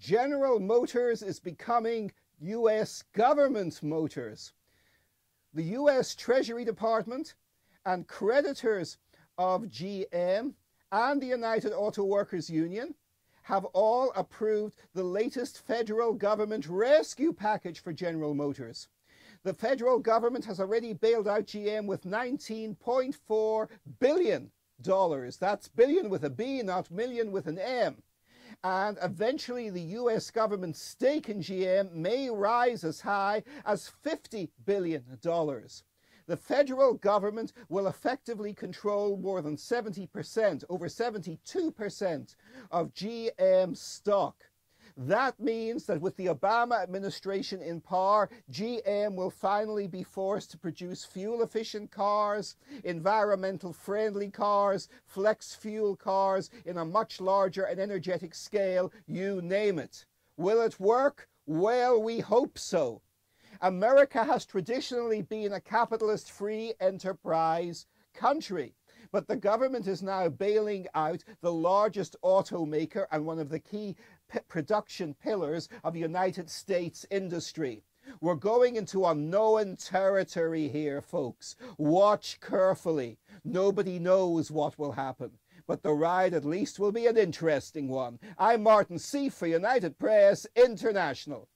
General Motors is becoming U.S. government motors. The U.S. Treasury Department and creditors of GM and the United Auto Workers Union have all approved the latest federal government rescue package for General Motors. The federal government has already bailed out GM with 19.4 billion dollars. That's billion with a B, not million with an M and eventually the US government's stake in GM may rise as high as $50 billion. The federal government will effectively control more than 70%, over 72% of GM stock. That means that with the Obama administration in power, GM will finally be forced to produce fuel efficient cars, environmental friendly cars, flex fuel cars in a much larger and energetic scale, you name it. Will it work? Well, we hope so. America has traditionally been a capitalist free enterprise country. But the government is now bailing out the largest automaker and one of the key production pillars of United States industry. We're going into unknown territory here, folks. Watch carefully. Nobody knows what will happen. But the ride at least will be an interesting one. I'm Martin C. for United Press International.